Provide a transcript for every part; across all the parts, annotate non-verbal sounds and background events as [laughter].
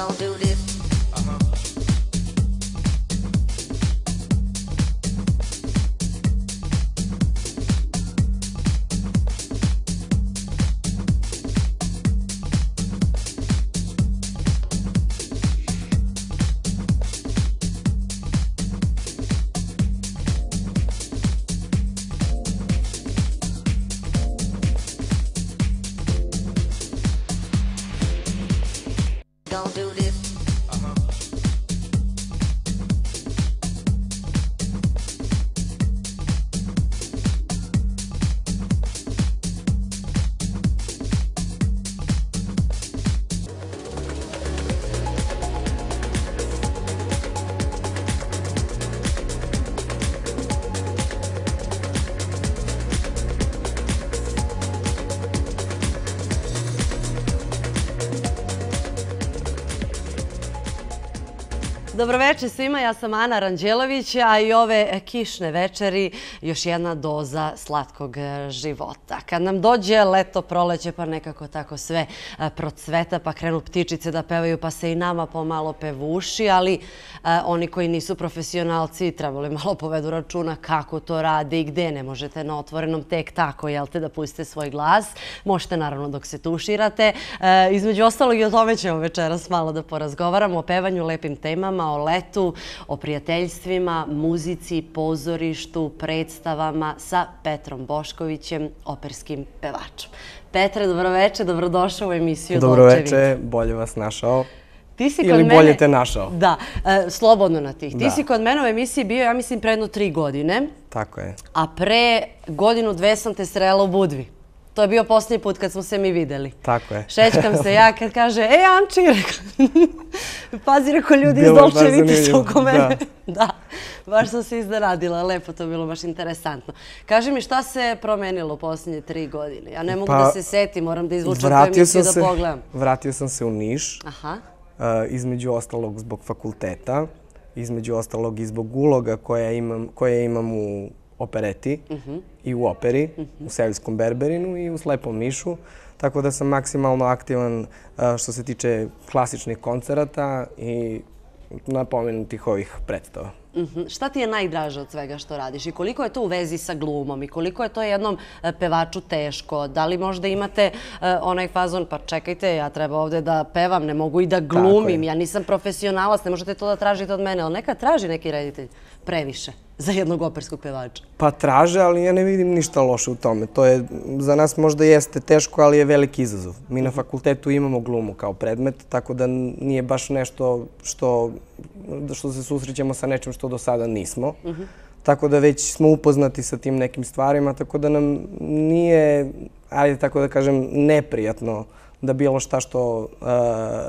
Don't do this. Dobroveče svima, ja sam Ana Ranđelović, a i ove e, kišne večeri još jedna doza slatkog e, života. Kad nam dođe leto, proleće, pa nekako tako sve e, procveta, pa krenu ptičice da pevaju, pa se i nama pomalo pevuši, ali e, oni koji nisu profesionalci trebali malo povedu računa kako to radi i gde ne možete na otvorenom tek tako, jel te, da pustite svoj glas. Možete naravno dok se tuširate. Između ostalog i o tome ćemo večeras malo da porazgovaramo o pevanju, lepim temama, o letu, o prijateljstvima, muzici, pozorištu, predstavljanju, predstavama sa Petrom Boškovićem, operskim pevačom. Petre, dobroveče, dobrodošao u emisiju Dolčević. Dobroveče, bolje vas našao. Ili bolje te našao. Da, e, slobodno na tih. Ti si kod mene u emisiji bio, ja mislim, pre jedno tri godine. Tako je. A pre godinu dve sam te srela u Budvi. To je bio posljednji put kad smo se mi videli. Tako je. Šećkam se ja kad kaže, e, Anči, [laughs] pazi, reko ljudi iz Dolčevića su oko mene. Da. [laughs] baš sam se iznenadila, lepo to je bilo baš interesantno. Kaži mi šta se promenilo posljednje tri godine? Ja ne mogu pa, da se setim, moram da izvučam premisiju da se, pogledam. Vratio sam se u Niš, Aha. Uh, između ostalog zbog fakulteta, između ostalog i zbog uloga koje imam, koje imam u opereti uh mhm. -huh. i u operi, uh mhm. -huh. u Seljskom Berberinu i u Slepom Mišu. Tako da sam maksimalno aktivan uh, što se tiče klasičnih koncerata i napomenutih ovih predstava. Mhm. Šta ti je najdraže od svega što radiš i koliko je to u vezi sa glumom i koliko je to jednom e, pevaču teško? Da li možda imate e, onaj fazon, pa čekajte, ja treba ovdje da pevam, ne mogu i da glumim, ja nisam profesionalac, ne možete to da tražite od mene, ali neka traži neki reditelj previše. Tako je za jednog operskog pevača? Pa traže, ali ja ne vidim ništa loše u tome. To je, za nas možda jeste teško, ali je veliki izazov. Mi na fakultetu imamo glumu kao predmet, tako da nije baš nešto što, što se susrećemo sa nečem što do sada nismo. Uh -huh. Tako da već smo upoznati sa tim nekim stvarima, tako da nam nije, ajde tako da kažem, neprijatno uh, da bilo šta što e,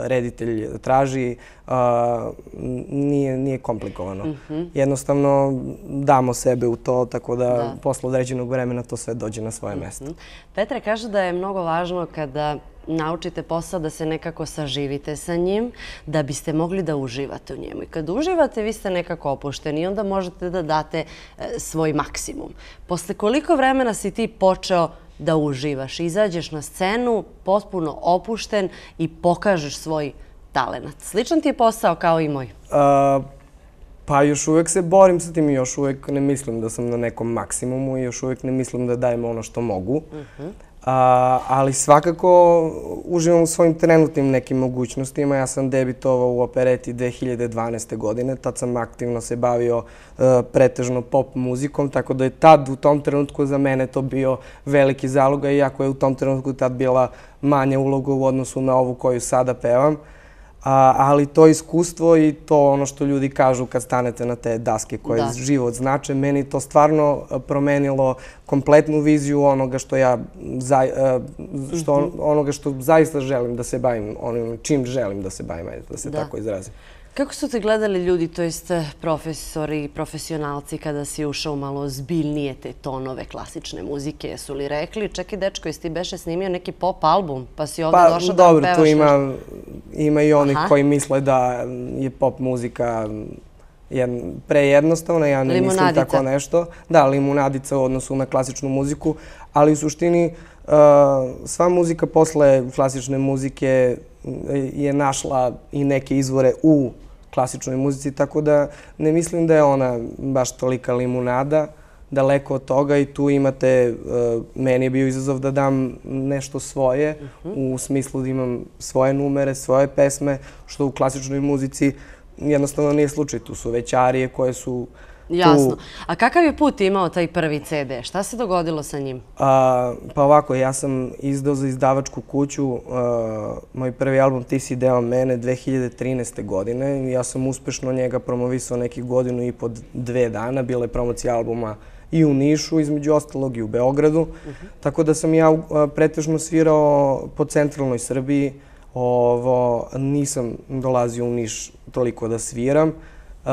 reditelj traži e, nije komplikovano. Mhm. Jednostavno damo sebe u to, tako da posle određenog vremena to sve dođe na svoje mhm. mesto. Petra kaže da je mnogo važno kada naučite posao da se nekako saživite sa njim, da biste mogli da uživate u njemu. I kad uživate, vi ste nekako opušteni i onda možete da date e, svoj maksimum. Posle koliko vremena si ti počeo da uživaš. Izađeš na scenu potpuno opušten i pokažeš svoj talent. Sličan ti je posao kao i moj? Pa još uvek se borim sa tim i još uvek ne mislim da sam na nekom maksimumu i još uvek ne mislim da dajem ono što mogu. Mhm ali svakako uživam u svojim trenutnim nekim mogućnostima. Ja sam debitovao u opereti 2012. godine, tad sam aktivno se bavio e, pretežno pop muzikom, tako da je tad u tom trenutku za mene to bio veliki zalog, iako je u tom trenutku tad bila manja uloga u odnosu na ovu koju sada pevam. Uh, ali to iskustvo i to ono što ljudi kažu kad stanete na te daske koje život znače, meni to stvarno e, promenilo kompletnu viziju e, mhm. onoga što zaista želim da se bavim, čim želim da se bavim, da se tako izrazim. Kako su te gledali ljudi, to jest eh, profesori, profesionalci, kada si ušao malo zbiljnije te tonove klasične muzike? Su li rekli, čekaj dečko, jesi ti beše snimio neki pop album, pa si ovdje pa, došao da pevaš? Pa dobro, tu ima, ima i oni Aha. koji misle da je pop muzika jedn, prejednostavna, ja ne limunadica. mislim tako nešto. Da, limunadica u odnosu na klasičnu muziku, ali u suštini uh, sva muzika posle klasične muzike je našla i neke izvore u klasičnoj muzici, tako da ne mislim da je ona baš tolika limunada daleko od toga i tu imate, e, meni je bio izazov da dam nešto svoje, mhm. u smislu da imam svoje numere, svoje pesme, što u klasičnoj muzici jednostavno nije slučaj. Tu su već arije koje su Jasno. A kakav je put imao taj prvi CD? Šta se dogodilo sa njim? Pa ovako, ja sam izdao za izdavačku kuću moj prvi album Ti si deo mene 2013. godine. Ja sam uspešno njega promovisao nekih godinu i po dve dana. Bila je promocija albuma i u Nišu, između ostalog i u Beogradu. Mhm. Tako da sam ja pretežno svirao po centralnoj Srbiji. Nisam dolazio u Niš toliko da sviram. Ovo... Uh,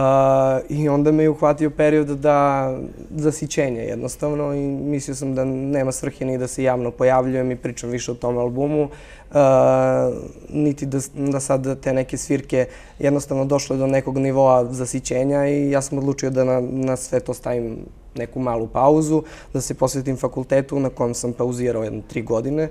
I onda me je uhvatio period da zasićenje jednostavno i mislio sam da nema svrhe ni da se javno pojavljujem i pričam više o tom albumu, uh, niti da sad te neke svirke jednostavno došle do nekog nivoa zasićenja i ja sam odlučio da na sve to stavim neku malu pauzu, da se posvetim fakultetu na kojem sam pauzirao jedno tri godine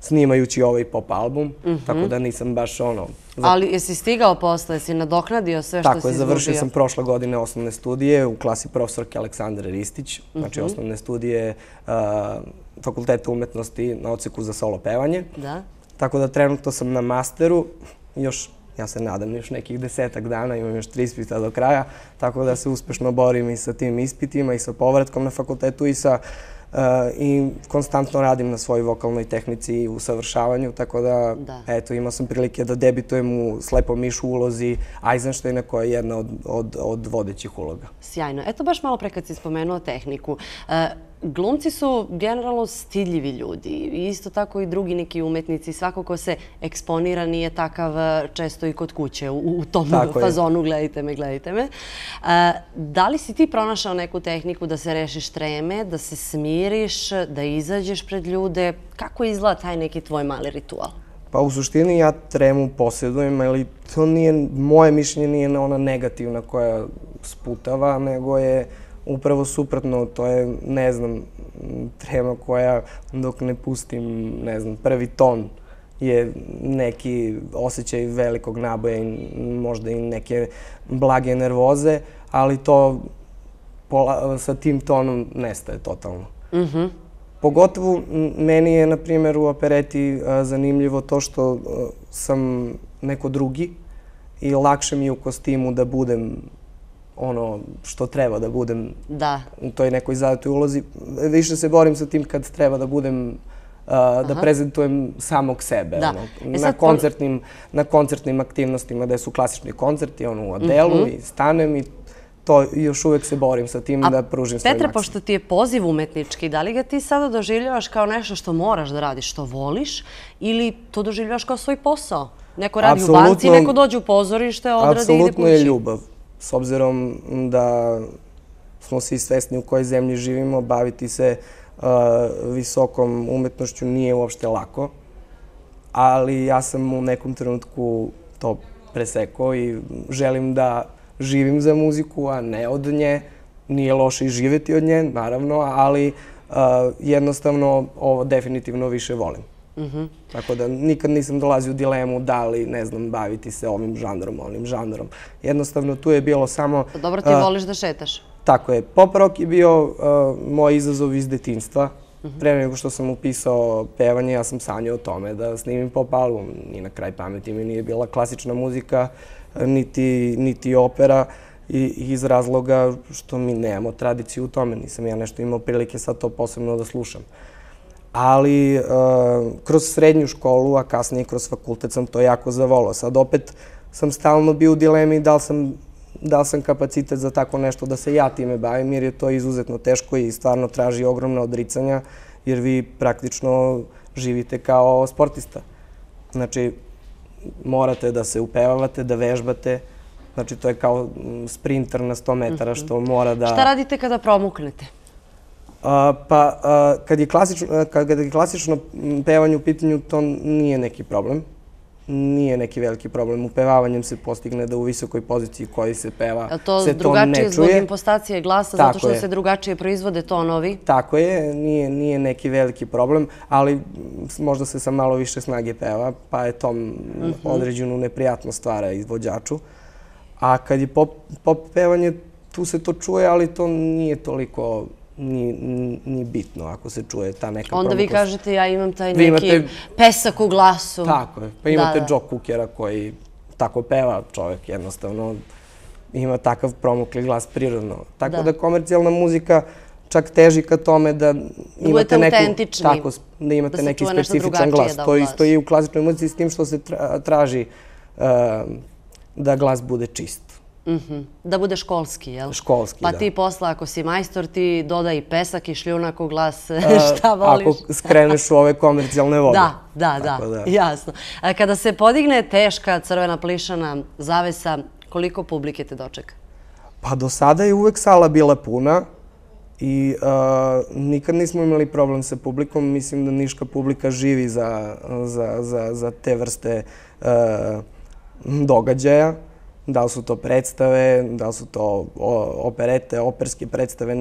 snimajući ovaj pop album, mhm. tako da nisam baš ono... Ali jesi stigao posle, jesi nadoknadio sve što si izgubio? Tako je, završio sam prošle godine osnovne studije u klasi profesorke Aleksandre Ristić, znači mhm. osnovne studije Fakulteta umetnosti na oceku za solo pevanje. Tako da trenutno sam na masteru, još, ja se nadam, još nekih desetak dana, imam još tri ispita do kraja, tako da se uspešno borim i sa tim ispitima i sa povratkom na fakultetu i sa... E, i konstantno radim na svojoj vokalnoj tehnici i usavršavanju, tako da, eto, imao sam prilike da debitujem u Slepom mišu ulozi Eisensteina koja je jedna od vodećih uloga. Sjajno. Eto, baš malo pre kad si spomenuo tehniku. E, glumci su generalno stidljivi ljudi. Isto tako i drugi neki umetnici. Svako ko se eksponira nije takav e, često i kod kuće u tom fazonu gledajte me, gledajte me. E, da li si ti pronašao neku tehniku da se rešiš treme, da se smiriš, da izađeš pred ljude? Kako izgleda taj neki tvoj mali ritual? Pa u suštini ja tremu posjedujem, ali to nije, moje mišljenje nije ona negativna koja sputava, nego je upravo suprotno, to je, ne znam, trema koja dok ne pustim, ne znam, prvi ton je neki osjećaj velikog naboja i možda i neke blage nervoze, ali to pola, sa tim tonom nestaje totalno. Mm -hmm. Pogotovo meni je, na primjer, u opereti a, e, zanimljivo to što a, e, sam neko drugi i lakše mi je u kostimu da budem ono što treba da budem da. u toj nekoj zadatoj ulozi. Više se borim sa tim kad treba da budem uh, da Aha. prezentujem samog sebe da. ono, e na, koncertnim, to... na koncertnim aktivnostima gde su klasični koncerti ono, u Adelu mm -hmm. i stanem i to još uvek se borim sa tim A da pružim svoj Petra, pošto ti je poziv umetnički, da li ga ti sada doživljavaš kao nešto što moraš da radiš, što voliš ili to doživljavaš kao svoj posao? Neko radi absolutno, u banci, neko dođe u pozorište, odradi i ide kući? Apsolutno je ljubav s obzirom da smo svi svesni u kojoj zemlji živimo, baviti se e, visokom umetnošću nije uopšte lako, ali ja sam u nekom trenutku to presekao i želim da živim za muziku, a ne od nje. Nije loše i živjeti od nje, naravno, ali e, jednostavno ovo definitivno više volim. Tako da nikad nisam dolazio u dilemu da li, ne znam, baviti se ovim žanrom, onim žanrom. Jednostavno, tu je bilo samo... Pa dobro ti voliš da šetaš. Tako je. Poprok je bio moj izazov iz detinstva. Mhm. Pre nego što sam upisao pevanje, ja sam sanio o tome da snimim pop album. Ni na kraj pameti mi nije bila klasična muzika, niti opera iz razloga što mi nemamo tradiciju u tome. Nisam ja nešto imao prilike sad to posebno da slušam. Uh, ali eh, kroz srednju školu, a kasnije kroz fakultet sam to jako zavolao. Sad opet sam stalno bio u dilemi da li sam da li sam kapacitet za tako nešto da se ja time bavim, jer je to izuzetno teško i stvarno traži ogromne odricanja, jer vi praktično živite kao sportista. Znači, morate da se upevavate, da vežbate, znači to je kao sprinter na 100 metara mhm. što mora da... Šta radite kada promuknete? pa kad je klasično, kad je klasično pevanje u pitanju, to nije neki problem. Nije neki veliki problem. Upevavanjem se postigne da u visokoj poziciji koji se peva se to ne čuje. To drugačije zbog impostacije glasa, Tako zato što je. se drugačije proizvode tonovi. Tako je, nije, nije neki veliki problem, ali možda se sa malo više snage peva, pa je to mm -hmm. određenu neprijatno stvara izvođaču. A kad je pop, pop pevanje, tu se to čuje, ali to nije toliko ni bitno ako se čuje ta neka promo. Onda vi kažete ja imam taj neki pesak u glasu. Tako je, pa imate Joe Cookera koji tako peva čovjek jednostavno. Ima takav promokli glas prirodno. Tako da komercijalna muzika čak teži ka tome da imate neku... Budete autentični. Da imate neki specifičan glas. To isto je i u klasičnoj muzici s tim što se traži eh, da glas bude čist. Mhm. Da bude školski, jel? Školski, pa da. Pa ti posla, ako si majstor, ti dodaj i pesak i šljunak u glas, e, [laughs] šta voliš. Ako skreneš u ove komercijalne vode. Da, da, da, jasno. E, kada se podigne teška crvena plišana zavesa, koliko publike te dočeka? Pa do sada je uvek sala bila puna i e, nikad nismo imali problem sa publikom. Mislim da niška publika živi za te vrste događaja. Da da li su to predstave, da li su to operete, operske predstave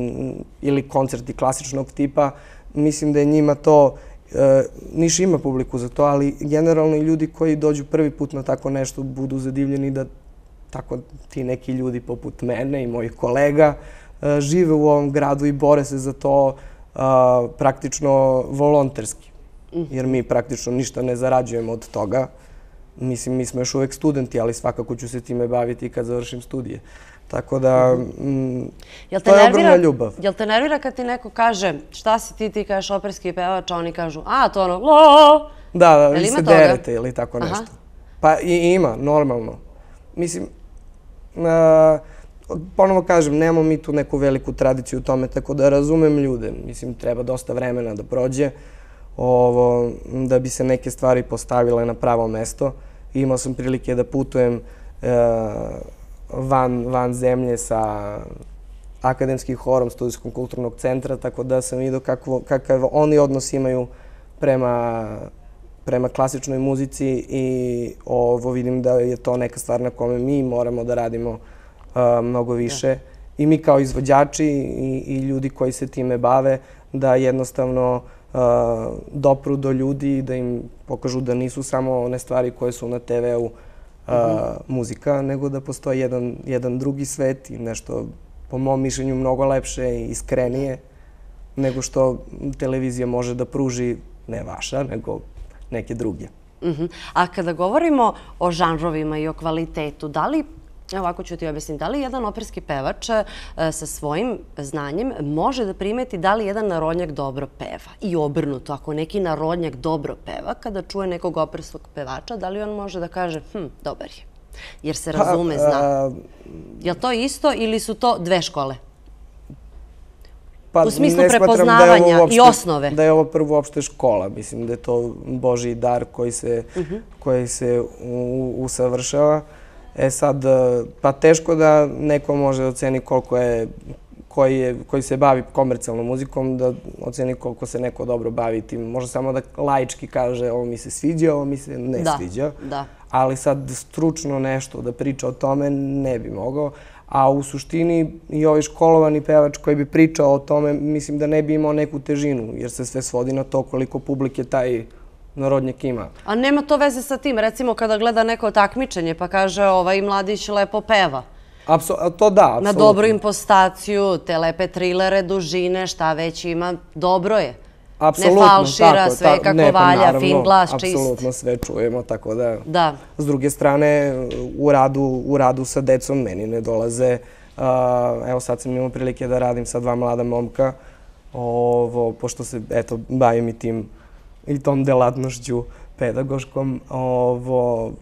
ili koncerti klasičnog tipa. Mislim da je njima to, e, niš ima publiku za to, ali generalno i ljudi koji dođu prvi put na tako nešto budu zadivljeni da tako ti neki ljudi poput mene i mojih kolega e, žive u ovom gradu i bore se za to e, praktično volonterski. Mhm. Jer mi praktično ništa ne zarađujemo od toga mislim, mi smo još uvek studenti, ali svakako ću se time baviti kad završim studije. Tako da, mhm. mm, to je ogromna ljubav. Jel te nervira kad ti neko kaže šta si ti, ti kažeš operski pevač, a oni kažu, a, to ono, lo, Da, da, vi se derete ili tako nešto. Pa i ima, normalno. Mislim, ponovo kažem, nemamo mi tu neku veliku tradiciju u tome, tako da razumem ljude. Mislim, treba dosta vremena da prođe. Mislim, ovo, da bi se neke stvari postavile na pravo mesto. Imao sam prilike da putujem e, van, van zemlje sa akademskim horom Studijskog kulturnog centra, tako da sam vidio kakvo, kakav oni odnos imaju prema, prema klasičnoj muzici i ovo vidim da je to neka stvar na kome mi moramo da radimo uh, mnogo više. Da. I mi kao izvođači i, i ljudi koji se time bave, da jednostavno uh, dopru do ljudi i da im pokažu da nisu samo one stvari koje su na TV-u uh, mm -hmm. muzika, nego da postoji jedan, jedan drugi svet i nešto, po mom mišljenju, mnogo lepše i iskrenije nego što televizija može da pruži, ne vaša, nego neke druge. Uh mhm. -huh. A kada govorimo o žanrovima i o kvalitetu, da li Ovako ću ti objasniti. Da li jedan operski pevač e, sa svojim znanjem može da primeti da li jedan narodnjak dobro peva? I obrnuto, ako neki narodnjak dobro peva, kada čuje nekog operskog pevača, da li on može da kaže, hm, dobar je? Jer se pa, razume, zna. Je li to isto ili su to dve škole? Pa, u smislu prepoznavanja i osnove. Da je ovo prvo uopšte škola. Mislim da je to Boži dar koji se mhm. usavršava. Mhm. E sad, e, pa teško da neko može da oceni koliko je, koji se bavi komercijalnom muzikom, da oceni koliko se neko dobro bavi tim. Može samo da lajički kaže ovo mi se sviđa, ovo mi se ne sviđa. Da, da. Ali sad stručno nešto da priča o tome ne bi mogao. A u suštini i ovaj školovani pevač koji bi pričao o tome, mislim da ne bi imao neku težinu, jer se sve svodi na to koliko publike taj narodnjak ima. A nema to veze sa tim, recimo kada gleda neko takmičenje pa kaže ovaj mladić lepo peva. To da, apsolutno. Na dobru impostaciju, te lepe trilere, dužine, šta već ima, dobro je. Apsolutno, tako. Ne falšira pa sve kako valja, fin glas, čist. Apsolutno, sve čujemo, tako da. Da. S druge strane, u radu sa decom meni ne dolaze. Evo sad sam imao prilike da radim sa dva mlada momka, pošto se, eto, bavim i tim učinima i tom delatnošću pedagoškom.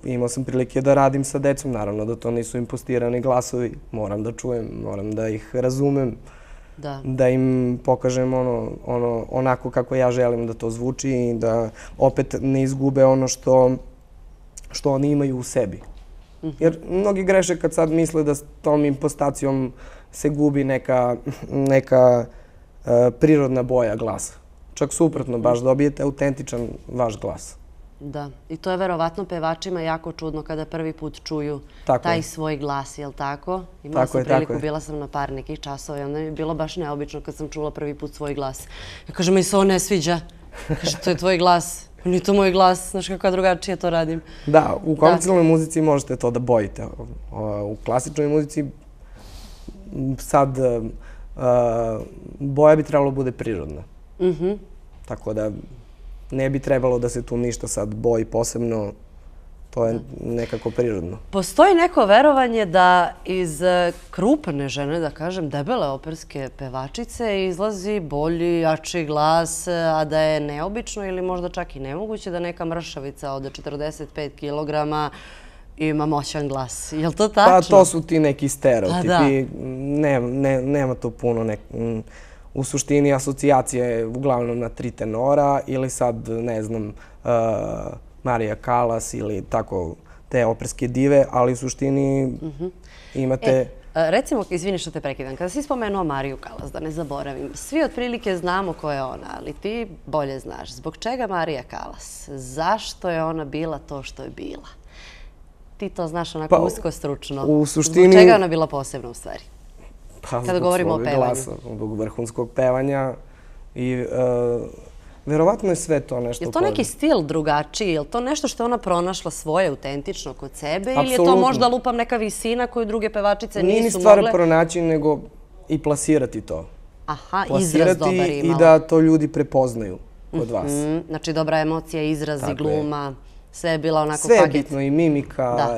Imao sam prilike da radim sa decom, naravno da to nisu impostirani glasovi. Moram da čujem, moram da ih razumem, da im pokažem ono, ono, onako kako ja želim da to zvuči i da opet ne izgube ono što oni imaju u sebi. Mhm. Jer mnogi greše kad sad misle da s tom impostacijom se gubi neka e, prirodna boja glasa. Čak suprotno, baš dobijete autentičan vaš glas. Da, i to je verovatno pevačima jako čudno kada prvi put čuju taj svoj glas, je li tako? Imala sam priliku, bila sam na par nekih časova i onda mi je bilo baš neobično kad sam čula prvi put svoj glas. Ja kažem, mi se ovo ne sviđa. Kaže, to je tvoj glas. Pa ni to moj glas, znaš kako drugačije to radim. Da, u komercijalnoj muzici možete to da bojite. U klasičnoj muzici sad e, e, boja bi trebalo bude prirodna. Mhm. Tako da ne bi trebalo da se tu ništa sad boji posebno. To je nekako prirodno. Postoji neko verovanje da iz e, krupne žene, da kažem, debele operske pevačice izlazi bolji, jači glas, e, a da je neobično ili možda čak i nemoguće da neka mršavica od 45 kg ima moćan glas. Je li to tačno? Pa to su ti neki stereotipi. Pa nema to puno nekako u suštini asocijacije uglavnom na tri tenora ili sad, ne znam, e, Marija Kalas ili tako te operske dive, ali u suštini mhm. imate... E, e, recimo, izvini što te prekidam, kada si spomenuo Mariju Kalas, da ne zaboravim, svi otprilike znamo ko je ona, ali ti bolje znaš. Zbog čega Marija Kalas? Zašto je ona bila to što je bila? Ti to znaš onako pa, usko stručno. U suštini... Zbog čega je ona bila posebna u stvari? Pa, Kada govorimo o pevanju. Glasa, zbog vrhunskog pevanja. I uh, e, vjerovatno je sve to nešto... Je to neki stil drugačiji? Je to nešto što je ona pronašla svoje autentično kod sebe? Absolutno. Ili je to možda lupam neka visina koju druge pevačice nisu mogle? Nije ni stvar mogle... pronaći, nego i plasirati to. Aha, plasirati izraz dobar imala. i da to ljudi prepoznaju kod mm -hmm. vas. Mhm, znači dobra emocija, izraz Tako i gluma. Je sve je bila onako paket. Sve je bitno i mimika,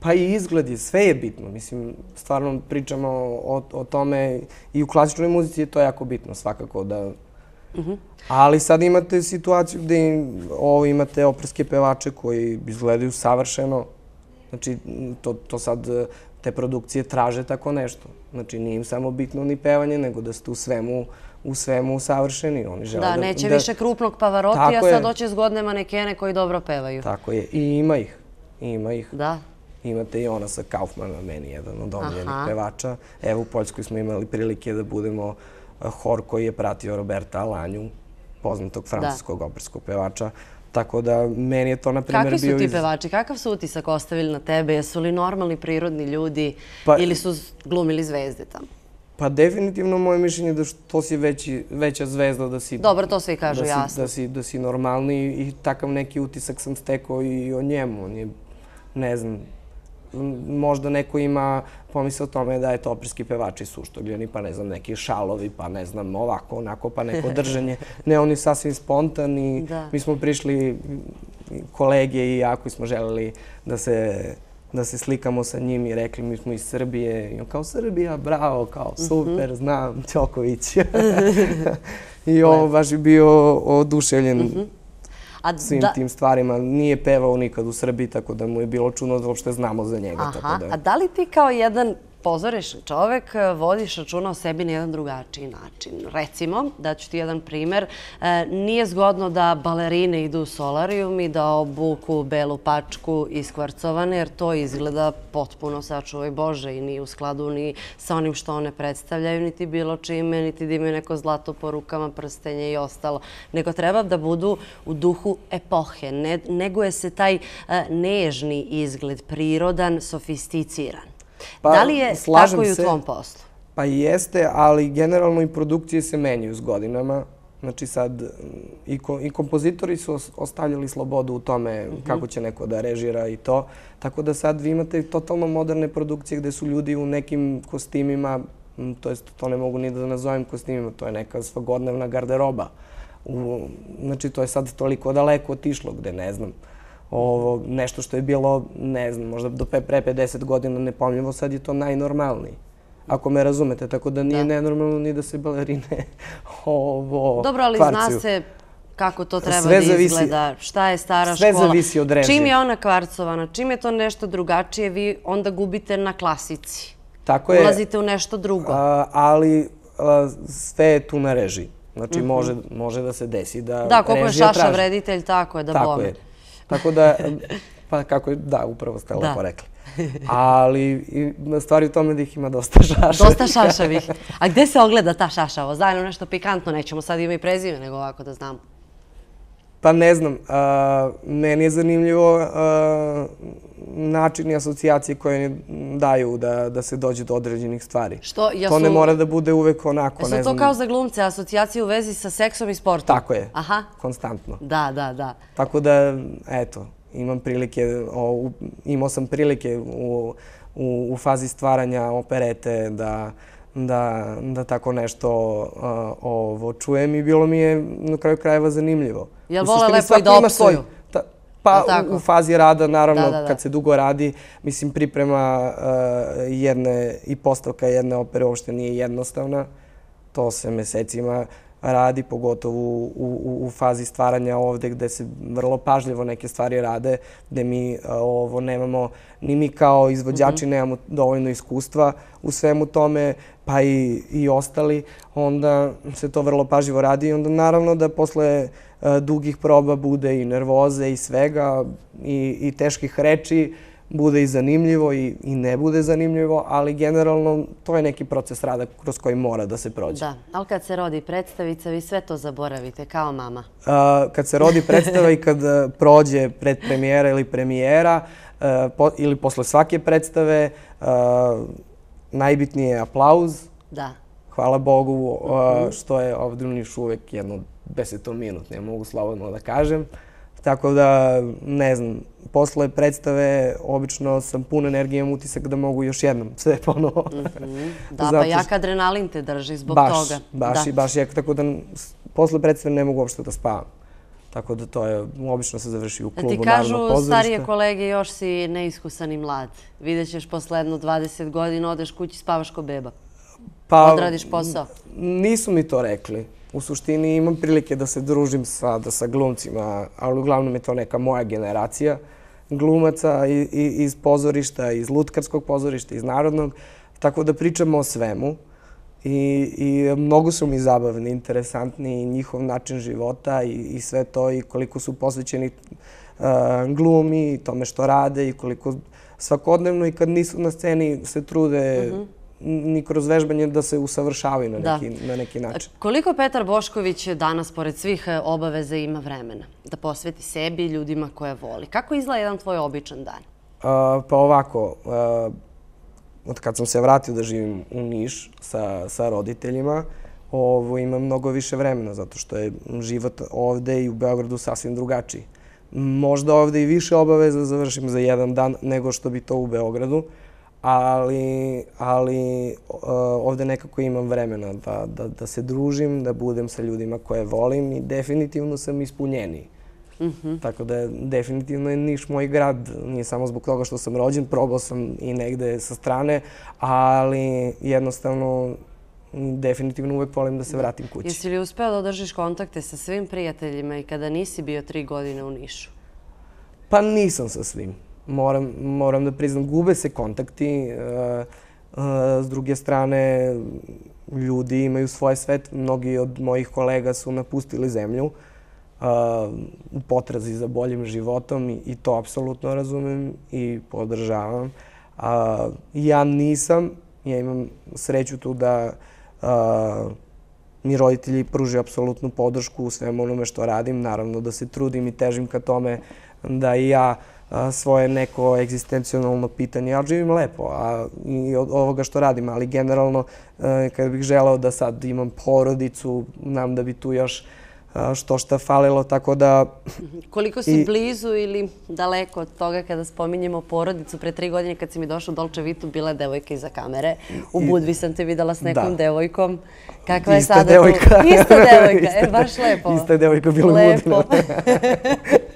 pa i izgled je, sve je bitno. Mislim, stvarno pričamo o tome i u klasičnoj muzici je to jako bitno svakako da... Mhm. Ali sad imate situaciju gde imate operske pevače koji izgledaju savršeno. Znači, to sad te produkcije traže tako nešto. Znači, nije im samo bitno ni pevanje, nego da ste u svemu u svemu usavršeni. Da, neće više krupnog pavarotija, sad doće zgodne manekene koji dobro pevaju. Tako je, i ima ih. Ima ih. Da. Imate i ona sa Kaufmana, meni jedan od omljenih pevača. Evo, u Poljskoj smo imali prilike da budemo eh, hor koji je pratio Roberta Alanju, poznatog francuskog operskog pevača. Tako da, meni je to, na primjer, bio... Kakvi su ti pevači? Kakav su utisak ostavili na tebe? Jesu li normalni, prirodni ljudi pa- ili su glumili zvezde tamo? Pa definitivno moje mišljenje je da to si veća zvezda da si... Dobro, to svi kažu, jasno. Da si normalni i takav neki utisak sam stekao i o njemu. On je, ne znam, možda neko ima pomisle o tome da je to operski pevač i suštogljeni, pa ne znam, neki šalovi, pa ne znam, ovako, onako, pa neko [laughs] držanje. Ne, on je sasvim spontan i mi smo prišli kolege i jako smo želeli da se da se slikamo sa njim i rekli mi smo iz Srbije. I on kao Srbija, bravo, kao mhm. super, znam, Ćoković. [laughs] [laughs] I on baš je bio oduševljen mhm. svim tim stvarima. Nije pevao nikad u Srbiji, tako da mu je bilo čudno da uopšte znamo za njega. A da li ti kao jedan pozorišni čovek, e, vodiš računa o sebi na jedan drugačiji način. Recimo, daću ti jedan primer, e, nije zgodno da balerine idu u solarijum i da obuku belu pačku iskvarcovane, jer to izgleda potpuno sačuvaj Bože i nije u skladu ni sa onim što one predstavljaju, niti bilo čime, niti da imaju neko zlato po rukama, prstenje i ostalo. Nego treba da budu u duhu epohe. Nego je se taj e, nežni izgled, prirodan, sofisticiran. Pa, da li je tako i u tvom poslu? Pa jeste, ali generalno i produkcije se menjaju s godinama. Znači sad mm, i kompozitori su ostavljali slobodu u tome mhm. kako će neko da režira i to. Tako da sad vi imate totalno moderne produkcije gde su ljudi u nekim kostimima, mm, to jest to ne mogu ni da nazovem kostimima, to je neka svogodnevna garderoba. Znači to je sad toliko daleko otišlo gde ne znam. Znači nešto što je bilo, ne znam, možda do pre 50 godina nepomljivo, sad je to najnormalniji. Ako me razumete, tako da nije nenormalno ni da se balerine [laughs] ovo farciju. Dobro, ali zna se kako to treba da izgleda, šta je stara škola. Sve zavisi od režnje. Čim je ona kvarcovana, čim je to nešto drugačije, vi onda gubite na klasici. Tako je. Ulazite u nešto drugo. Ali sve je tu na režiji. Znači, mhm. može da se desi da režija traži. Da, koliko je šaša vreditelj, tako je, da bomen. Tako je. Tako da, pa kako je, da, upravo ste lepo rekli. Ali stvari u tome da ih ima dosta [laughs] šašavih. Dosta šašavih. A gde se ogleda ta šašavo? Zajedno nešto pikantno, nećemo sad ima i prezivu, nego ovako da znamo. Pa ne znam, meni je zanimljivo način i asocijacije koje daju da se dođe do određenih stvari. To ne mora da bude uvek onako, ne znam. Su to kao za glumce, asocijacije u vezi sa seksom i sportom? Tako je, konstantno. Da, da, da. Tako da, eto, imam prilike, imao sam prilike u fazi stvaranja operete da da tako nešto ovo čujem i bilo mi je na kraju krajeva zanimljivo. Jel vole lepo i da opsuju? Pa u fazi rada, naravno, kad se dugo radi, mislim, priprema jedne i postavka jedne opere uopšte nije jednostavna. To se mesecima radi, pogotovo u, u, u fazi stvaranja ovde gde se vrlo pažljivo neke stvari rade, gde mi uh, ovo nemamo, ni mi kao izvođači mm -hmm. nemamo dovoljno iskustva u svemu tome, pa i, i ostali, onda se to vrlo pažljivo radi i onda naravno da posle uh, dugih proba bude i nervoze i svega i, i teških reči, uh, bude i zanimljivo i, i ne bude zanimljivo, ali generalno to je neki proces rada kroz koji mora da se prođe. Da, ali kad se rodi predstavica, vi sve to zaboravite, kao mama. Uh, kad se rodi predstava i kad e, prođe pred premijera ili premijera, uh, po, ili posle svake predstave, uh, najbitnije je aplauz. Da. Hvala Bogu uh, što je ovdje u Nišu uvek jedno desetominutne, mogu slobodno da kažem. Uh, Tako da, ne znam, posle predstave obično sam pun energijem utisak da mogu još jednom sve [laughs] ponovo. Mhm. Da, pa jak adrenalin te drži zbog toga. Baš, baš, baš. Tako da posle predstave ne mogu uopšte da spavam. Tako da to je, obično se završi u e, klubu, naravno pozorište. Ti kažu starije kolege, još si neiskusan i mlad. Vidjet ćeš posle jedno 20 godina, odeš kući, spavaš ko beba. Pa, Odradiš posao. Nisu mi to rekli u suštini imam prilike da se družim sada sa glumcima, ali uglavnom je to neka moja generacija glumaca iz pozorišta, iz lutkarskog pozorišta, iz narodnog, tako da pričamo o svemu i mnogo su mi zabavni, interesantni i njihov način života i sve to i koliko su posvećeni glumi i tome što rade i koliko svakodnevno i kad nisu na sceni se trude mhm ni kroz vežbanje da se usavršavaju na neki, na neki način. Koliko Petar Bošković danas, pored svih e, obaveza, ima vremena da posveti sebi i ljudima koje voli? Kako izgleda jedan tvoj običan dan? A, pa ovako, a, e, od kad sam se vratio da živim u Niš sa, sa roditeljima, ovo ima mnogo više vremena, zato što je život ovde i u Beogradu sasvim drugačiji. Možda ovde i više obaveza završim za jedan dan nego što bi to u Beogradu. Uh, ali, ali uh, ovde nekako imam vremena da, da, da se družim, da budem sa ljudima koje volim i definitivno sam ispunjeni. Mm -hmm. Tako da definitivno je Niš moj grad, nije samo zbog toga što sam rođen, probao sam i negde sa strane, ali jednostavno definitivno uvek volim da se vratim kući. Jesi li uspeo da održiš kontakte sa svim prijateljima i kada nisi bio tri godine u Nišu? Pa nisam sa svim moram, moram da priznam, gube se kontakti. E, e, s druge strane, ljudi imaju svoj svet. Mnogi od mojih kolega su napustili zemlju e, u potrazi za boljim životom i to apsolutno razumem i podržavam. Ja nisam, ja imam sreću tu da mi roditelji pružaju apsolutnu podršku u svemu onome što radim. Naravno da se trudim i težim ka tome da i ja uh, svoje neko egzistencionalno pitanje. Ja živim lepo i od ovoga što radim, ali generalno e, kada bih želeo da sad imam porodicu, nam da bi tu još e, što šta falilo, tako da... [laughs] Koliko si blizu ili daleko od toga kada spominjemo porodicu, pre tri godine kad si mi došla u Dolce Vitu, bila je devojka iza kamere. U Budvi sam te videla s nekom devojkom. Kakva je sada... Ista [laughs] devojka. Ista e, devojka, baš lepo. Ista devojka bila u Budvi. Lepo. [laughs]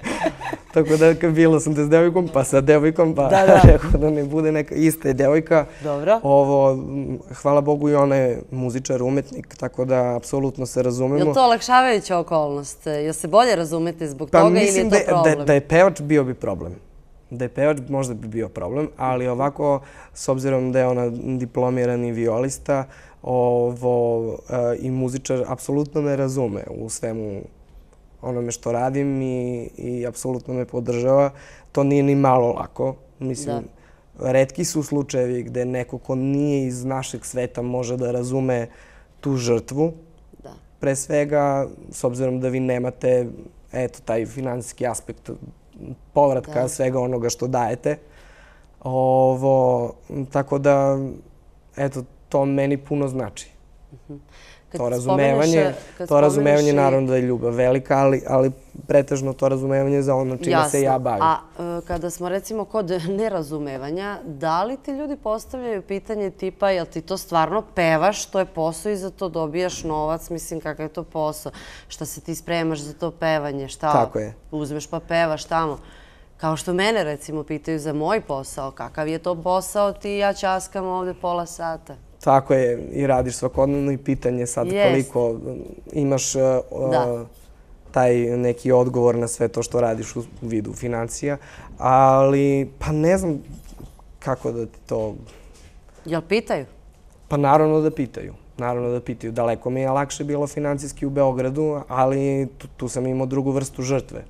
Tako da bilo sam te s devojkom, pa sa devojkom, pa da, da. [laughs] rekao da ne bude neka ista je devojka. Dobro. Ovo, hvala Bogu i ona je muzičar, umetnik, tako da apsolutno se razumemo. Je li to olakšavajuća okolnost? Je se bolje razumete zbog pa, toga ili je to problem? Pa mislim da, da je pevač bio bi problem. Da je pevač možda bi bio problem, ali ovako, s obzirom da je ona diplomirani violista ovo, e, i muzičar, apsolutno me razume u svemu onome što radim i apsolutno me podržava. To nije ni malo lako. Mislim, redki su slučajevi gde neko ko nije iz našeg sveta može da razume tu žrtvu. Pre svega, s obzirom da vi nemate taj finansijski aspekt povratka svega onoga što dajete. Tako da, eto, to meni puno znači. Mhm. Eh, to razumevanje, to razumevanje eh, naravno da je ljubav velika, ali, ali pretežno to razumevanje za ono čime Jasno. se ja bavim. A eh, kada smo recimo kod [laughs] nerazumevanja, da li ti ljudi postavljaju pitanje tipa jel ti to stvarno pevaš, to je posao i za to dobijaš novac, mislim kakav je to posao, šta se ti spremaš za to pevanje, šta Tako je. uzmeš pa pevaš tamo. Kao što mene recimo pitaju za moj posao, kakav je to posao ti, ja časkam ovde pola sata. Tako je, i radiš svakodnevno i pitanje sad yes. koliko um, imaš uh, taj neki odgovor na sve to što radiš u vidu financija, ali pa ne znam kako da ti to... Jel pitaju? Pa naravno da pitaju. Naravno da pitaju. Daleko mi je lakše bilo financijski u Beogradu, ali tu, tu sam imao drugu vrstu žrtve.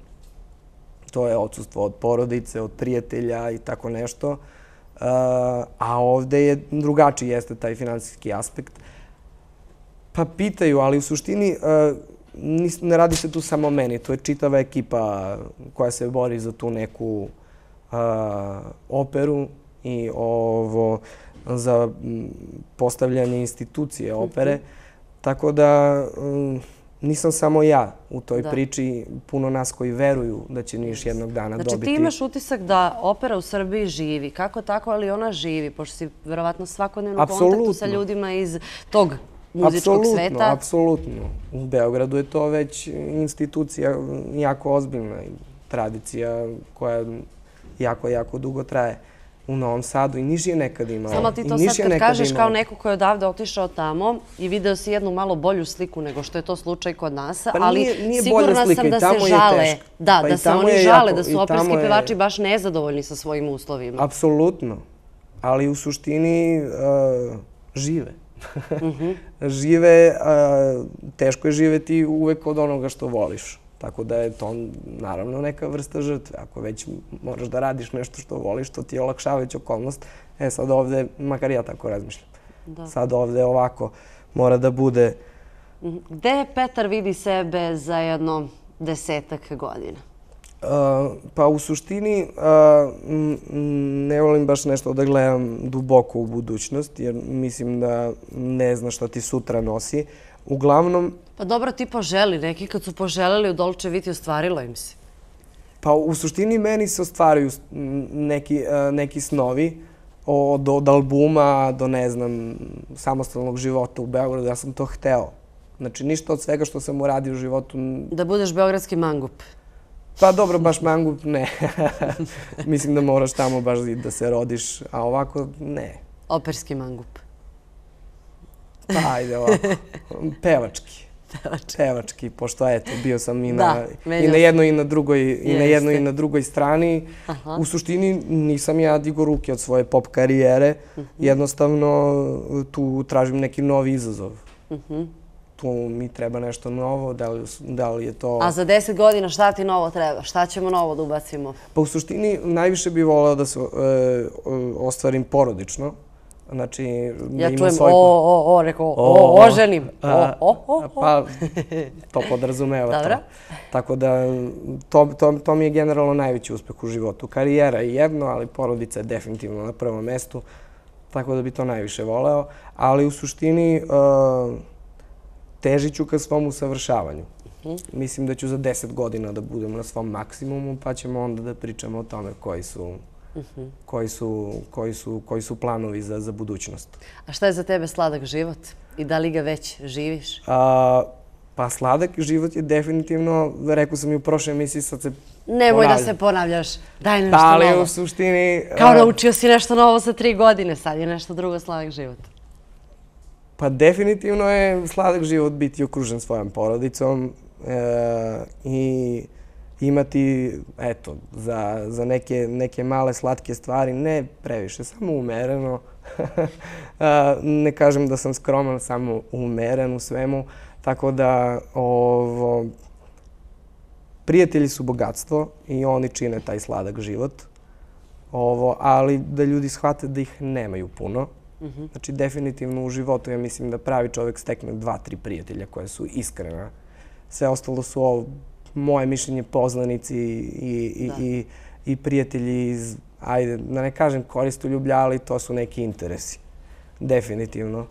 To je odsustvo od porodice, od prijatelja i tako nešto. Uh, a ovde je drugačiji jeste taj financijski aspekt. Pa pitaju, ali u suštini e, ne radi se tu samo meni, to je čitava ekipa koja se bori za tu neku e, operu i ovo za postavljanje institucije opere. Mhm. Tako da nisam samo ja u toj da. priči, puno nas koji veruju da će Niš jednog dana znači, dobiti. Znači ti imaš utisak da opera u Srbiji živi. Kako tako, ali ona živi, pošto si verovatno svakodnevno u kontaktu sa ljudima iz tog muzičkog absolutno, sveta. Apsolutno, apsolutno. U Beogradu je to već institucija jako ozbiljna tradicija koja jako, jako dugo traje. Uh, u Novom Sadu i niži je nekad imao. Samo ti to sad kad kažeš kao neko koji je odavde otišao tamo i video si jednu malo bolju sliku nego što je to slučaj kod nas, pa ali sigurna sam da se žale. Da, pa da se oni žale, da su operski pevači baš nezadovoljni sa svojim uslovima. Apsolutno. Ali u suštini uh, žive. Mhm. [laughs] Žive, uh, teško je živeti uvek od onoga što voliš. Tako da je to naravno neka vrsta žrtve. Ako već moraš da radiš nešto što voliš, to ti je olakšavajuća okolnost. E sad ovde, makar ja tako razmišljam, sad ovde ovako mora da bude... Gde Petar vidi sebe za jedno desetak godina? E, pa u suštini e, ne volim baš nešto da gledam duboko u budućnost, jer mislim da ne zna što ti sutra nosi. Uglavnom, Pa dobro, ti poželi. Neki kad su poželjeli u Dolče Viti, ostvarilo im se. Pa u suštini meni se ostvaraju neki, e, neki snovi od, od albuma do, ne znam, samostalnog života u Beogradu. Ja sam to hteo. Znači, ništa od svega što sam uradio u životu... Da budeš beogradski mangup. Pa dobro, baš mangup, ne. [laughs] Mislim da moraš tamo baš da se rodiš, a ovako, ne. Operski mangup. Pa, ajde ovako. Pevački pevački. Pevački, pošto eto, bio sam i na, da, i na jednoj i na drugoj, i na jednoj, i na drugoj strani. Aha. U suštini nisam ja digo ruke od svoje pop karijere. Uh mhm. -huh. Jednostavno tu tražim neki novi izazov. Uh mhm. -huh. Tu mi treba nešto novo, da li, da li je to... A za deset godina šta ti novo treba? Šta ćemo novo da ubacimo? Pa u suštini najviše bih volao da se e, ostvarim porodično. Uh Znači, ja čujem svoj... o, o, o, rekao, o, o, o, ženim, o, a, o, o, o. Pa, to podrazumeva to. Tako da, to, to, to mi je generalno najveći uspeh u životu. Karijera je jedno, ali porodica je definitivno na prvom mestu, tako da bi to najviše voleo. Ali u suštini, uh, e, težiću ka svom usavršavanju. Mm -hmm. Mislim da ću za deset godina da budem na svom maksimumu, pa ćemo onda da pričamo o tome koji su koji su, koji su, koji su planovi za, za budućnost. A šta je za tebe sladak život i da li ga već živiš? A, pa sladak život je definitivno, rekao sam i u prošloj emisiji, sad se Nemoj da se ponavljaš, daj nešto da li, novo. Da u suštini... Kao naučio si nešto novo sa tri godine, sad je nešto drugo sladak život. Pa definitivno je sladak život biti okružen svojom porodicom e, i imati, eto, za, za neke, neke male slatke stvari, ne previše, samo umereno. [laughs] ne kažem da sam skroman, samo umeren u svemu. Tako da, ovo, prijatelji su bogatstvo i oni čine taj sladak život. Ovo, ali da ljudi shvate da ih nemaju puno. Mhm. Znači, definitivno u životu ja mislim da pravi čovjek stekne dva, tri prijatelja koja su iskrena. Sve ostalo su ovo moje mišljenje poznanici i prijatelji iz, ajde, da ne kažem koristu ljublja, ali to su neki interesi, definitivno.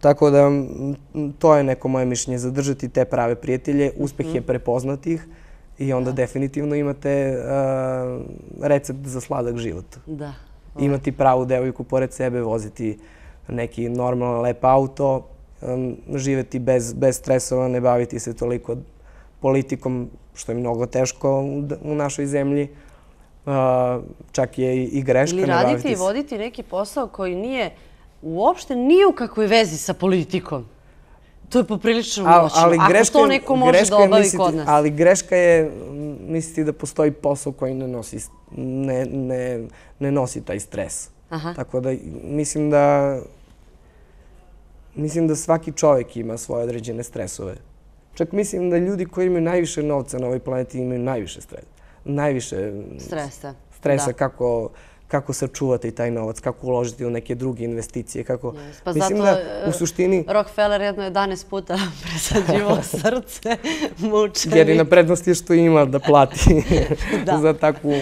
Tako da, to je neko moje mišljenje, zadržati te prave prijatelje, uspeh je mhm. prepoznati ih i onda definitivno imate eh, recept za sladak život. Da. Ovaj. Imati pravu devojku pored sebe, voziti neki normalno lep auto, živeti bez stresova, ne baviti se toliko politikom, što je mnogo teško u našoj zemlji. Čak je i greška. Ili raditi i voditi neki posao koji nije uopšte ni u kakvoj vezi sa politikom. To je poprilično moćno. Ako to neko može da obavi kod nas. Ali greška je mm, misliti da postoji posao koji ne nosi taj stres. Tako da mislim da... Mislim da svaki čovjek ima svoje određene stresove. Čak mislim da ljudi koji imaju najviše novca na ovoj planeti imaju najviše stresa. Najviše stresa. Stresa kako, kako sačuvati taj novac, kako uložiti u neke druge investicije. Kako... Yes. Pa mislim zato da, e, u suštini... Rockefeller jedno [laughs] [laughs] je danes puta presađivo srce mučeni. Jer i na prednosti što ima da plati [laughs] da. za takvu...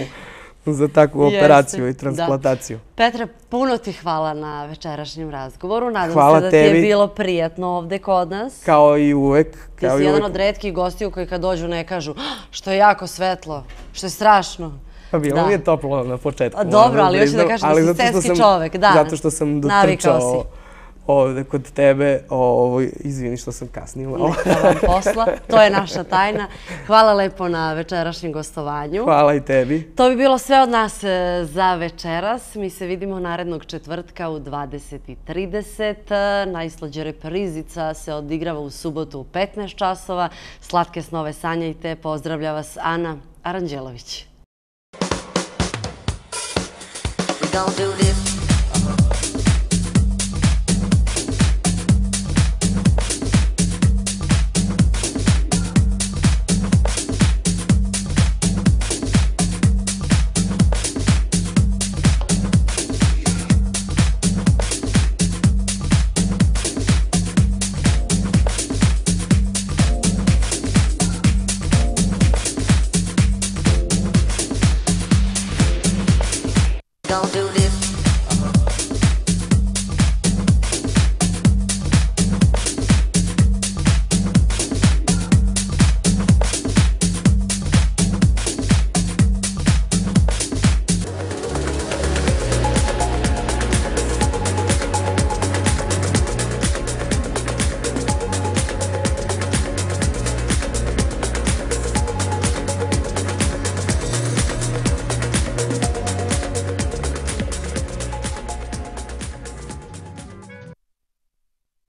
[laughs] za takvu operaciju i transplantaciju. Petra, puno ti hvala na večerašnjem razgovoru. Hvala tebi. Nadam se da ti je bilo prijatno ovde kod nas. Kao i uvek. Ti si jedan od redkih gostiju koji kad dođu ne kažu ah, što je jako svetlo, što je strašno. Pa bilo mi je toplo na početku. Pa dobro, ono, ali još je da kažem da si sestki čovek. Zato što sam dotrčao... Navikao si ovde kod tebe. Ovo, izvini što sam kasnila. Neka vam posla, to je naša tajna. Hvala lepo na večerašnjem gostovanju. Hvala i tebi. To bi bilo sve od nas e, za večeras. Mi se vidimo narednog četvrtka u 20.30. Najslađe reprizica se odigrava u subotu u 15 časova. Slatke snove sanjajte. Pozdravlja vas Ana Aranđelović. Don't do this.